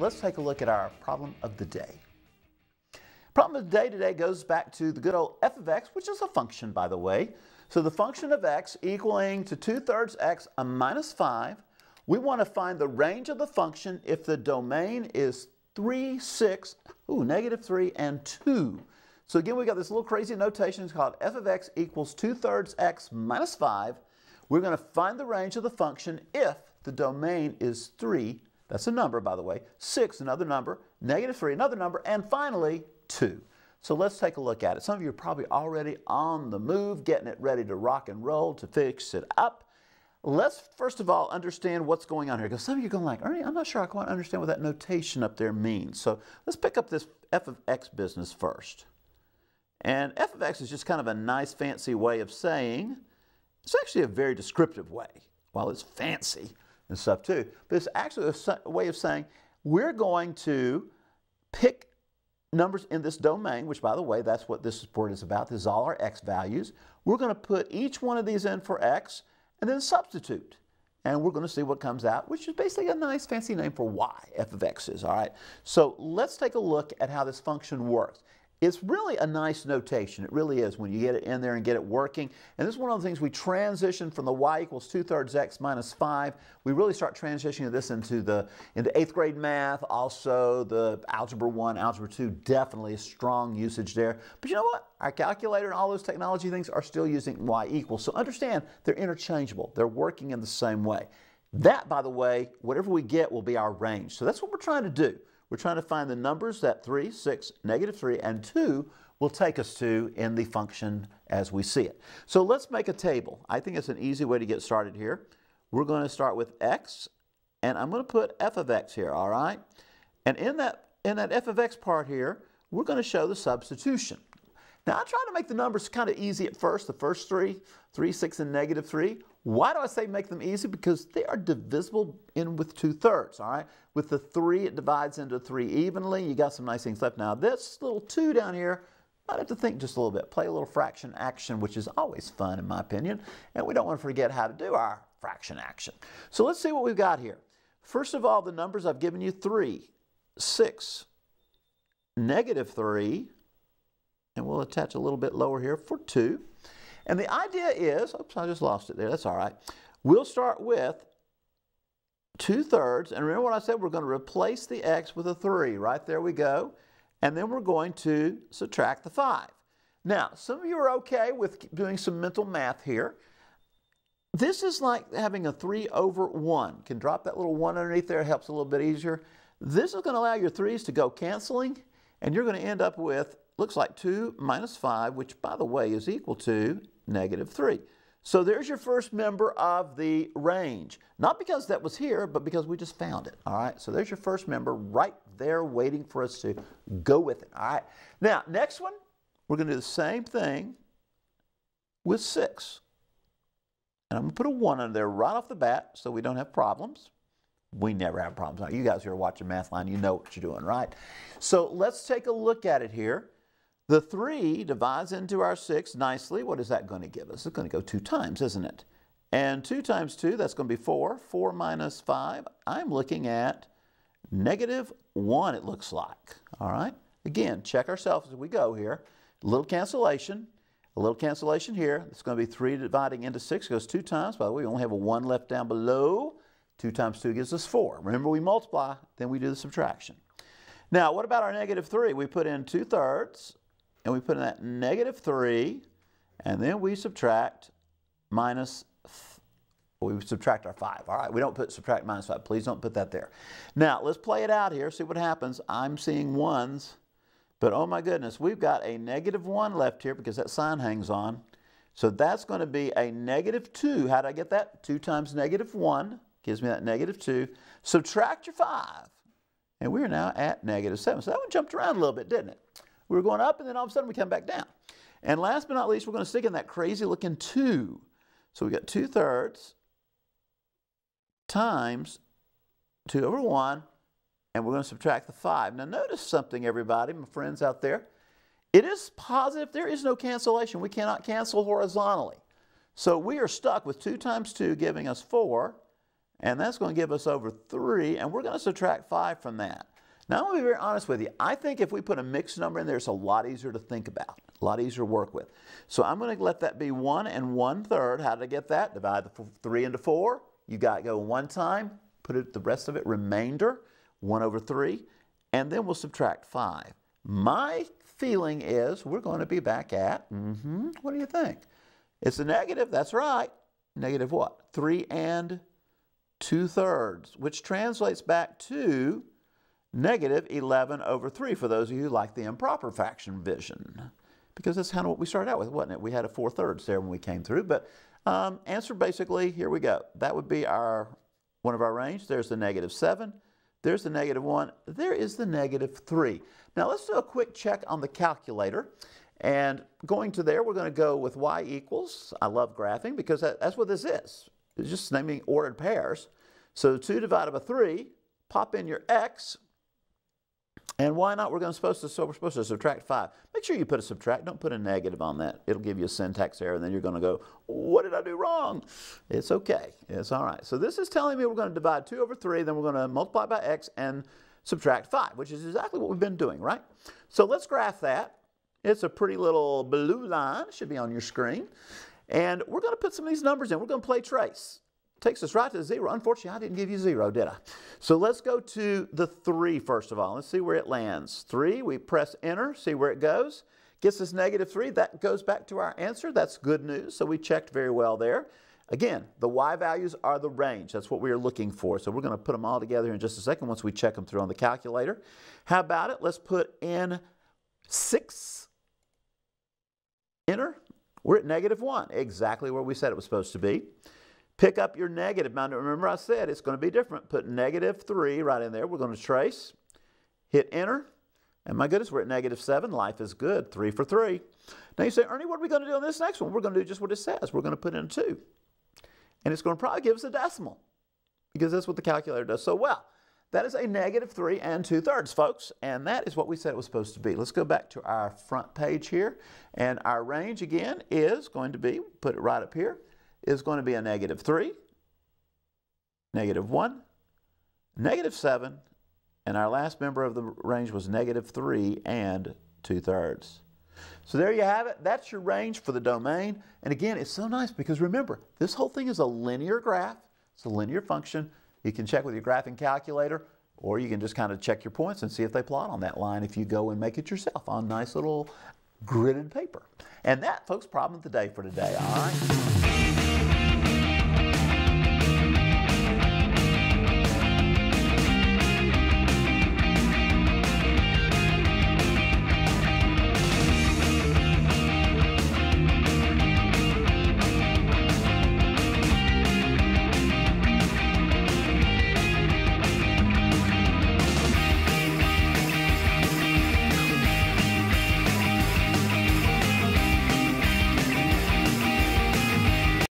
let's take a look at our problem of the day. Problem of the day today goes back to the good old f of x, which is a function, by the way. So the function of x equaling to 2 thirds x a minus 5. We want to find the range of the function if the domain is 3, 6, ooh, negative 3, and 2. So again, we got this little crazy notation. It's called f of x equals 2 thirds x minus 5. We're going to find the range of the function if the domain is 3, that's a number, by the way. 6, another number. Negative 3, another number. And finally, 2. So let's take a look at it. Some of you are probably already on the move, getting it ready to rock and roll, to fix it up. Let's first of all understand what's going on here, because some of you are going like, Ernie, I'm not sure I quite understand what that notation up there means. So let's pick up this f of x business first. And f of x is just kind of a nice fancy way of saying, it's actually a very descriptive way. While it's fancy, and stuff too. But it's actually a way of saying we're going to pick numbers in this domain, which by the way, that's what this report is about. This is all our x values. We're going to put each one of these in for x and then substitute. And we're going to see what comes out, which is basically a nice fancy name for y, f of x is, all right? So let's take a look at how this function works. It's really a nice notation. It really is when you get it in there and get it working. And this is one of the things we transition from the y equals 2 thirds x minus 5. We really start transitioning this into the into eighth grade math, also the Algebra 1, Algebra 2, definitely a strong usage there. But you know what? Our calculator and all those technology things are still using y equals. So understand they're interchangeable. They're working in the same way. That, by the way, whatever we get will be our range. So that's what we're trying to do. We're trying to find the numbers that 3, 6, negative 3, and 2 will take us to in the function as we see it. So let's make a table. I think it's an easy way to get started here. We're going to start with x, and I'm going to put f of x here, all right? And in that, in that f of x part here, we're going to show the substitution. Now, I try to make the numbers kind of easy at first, the first three, 3, 6, and negative 3. Why do I say make them easy? Because they are divisible in with 2 thirds, all right? With the 3, it divides into 3 evenly. You got some nice things left. Now, this little 2 down here, i have to think just a little bit. Play a little fraction action, which is always fun in my opinion. And we don't want to forget how to do our fraction action. So let's see what we've got here. First of all, the numbers I've given you, 3, 6, negative 3, and we'll attach a little bit lower here for 2. And the idea is, oops, I just lost it there, that's all right. We'll start with 2 thirds, and remember what I said, we're going to replace the x with a 3, right? There we go. And then we're going to subtract the 5. Now, some of you are okay with doing some mental math here. This is like having a 3 over 1. Can drop that little 1 underneath there, helps a little bit easier. This is going to allow your 3s to go canceling, and you're going to end up with looks like 2 minus 5, which, by the way, is equal to negative 3. So there's your first member of the range. Not because that was here, but because we just found it. All right, so there's your first member right there waiting for us to go with it. All right, now next one, we're going to do the same thing with 6. And I'm going to put a 1 under there right off the bat so we don't have problems. We never have problems. Now, you guys who are watching Mathline, you know what you're doing, right? So let's take a look at it here. The three divides into our six nicely. What is that going to give us? It's going to go two times, isn't it? And two times two, that's going to be four. Four minus five, I'm looking at negative one, it looks like. All right? Again, check ourselves as we go here. A little cancellation, a little cancellation here. It's going to be three dividing into six, goes two times. By the way, we only have a one left down below. Two times two gives us four. Remember, we multiply, then we do the subtraction. Now, what about our negative three? We put in two thirds and we put in that negative 3, and then we subtract minus, we subtract our 5. All right, we don't put subtract minus 5. Please don't put that there. Now, let's play it out here, see what happens. I'm seeing 1s, but oh my goodness, we've got a negative 1 left here because that sign hangs on. So that's going to be a negative 2. How did I get that? 2 times negative 1 gives me that negative 2. Subtract your 5. And we're now at negative 7. So that one jumped around a little bit, didn't it? We were going up and then all of a sudden we come back down. And last but not least, we're going to stick in that crazy looking 2. So we got 2 thirds times 2 over 1, and we're going to subtract the 5. Now notice something, everybody, my friends out there. It is positive. There is no cancellation. We cannot cancel horizontally. So we are stuck with 2 times 2 giving us 4, and that's going to give us over 3, and we're going to subtract 5 from that. Now, I'm going to be very honest with you. I think if we put a mixed number in there, it's a lot easier to think about, a lot easier to work with. So I'm going to let that be 1 and 1 third. How did I get that? Divide the 3 into 4. You got to go one time, put it, the rest of it, remainder, 1 over 3, and then we'll subtract 5. My feeling is we're going to be back at, mm-hmm, what do you think? It's a negative, that's right. Negative what? 3 and 2 thirds, which translates back to negative 11 over 3 for those of you who like the improper fraction vision. Because that's kind of what we started out with, wasn't it? We had a 4 thirds there when we came through. But um, answer basically, here we go. That would be our one of our range. There's the negative 7. There's the negative 1. There is the negative 3. Now let's do a quick check on the calculator. And going to there, we're going to go with y equals. I love graphing because that, that's what this is. It's just naming ordered pairs. So 2 divided by 3, pop in your x, and why not? We're going to supposed to so we're supposed to subtract five. Make sure you put a subtract. Don't put a negative on that. It'll give you a syntax error, and then you're going to go, "What did I do wrong?" It's okay. It's all right. So this is telling me we're going to divide two over three. Then we're going to multiply by x and subtract five, which is exactly what we've been doing, right? So let's graph that. It's a pretty little blue line. It Should be on your screen. And we're going to put some of these numbers in. We're going to play trace takes us right to zero. Unfortunately, I didn't give you zero, did I? So let's go to the three first of all. Let's see where it lands. Three, we press enter, see where it goes. Gets us negative three. That goes back to our answer. That's good news. So we checked very well there. Again, the y values are the range. That's what we are looking for. So we're going to put them all together in just a second once we check them through on the calculator. How about it? Let's put in 6. Enter. We're at negative 1, exactly where we said it was supposed to be. Pick up your negative. Now, remember I said it's going to be different. Put negative 3 right in there. We're going to trace. Hit enter. And my goodness, we're at negative 7. Life is good. 3 for 3. Now you say, Ernie, what are we going to do on this next one? We're going to do just what it says. We're going to put in 2. And it's going to probably give us a decimal because that's what the calculator does so well. That is a negative 3 and 2 thirds, folks. And that is what we said it was supposed to be. Let's go back to our front page here. And our range, again, is going to be, put it right up here, is going to be a negative 3, negative 1, negative 7, and our last member of the range was negative 3 and 2 thirds. So there you have it. That's your range for the domain. And again, it's so nice because remember, this whole thing is a linear graph. It's a linear function. You can check with your graphing calculator, or you can just kind of check your points and see if they plot on that line if you go and make it yourself on nice little gridded paper. And that, folks, problem of the day for today, all right?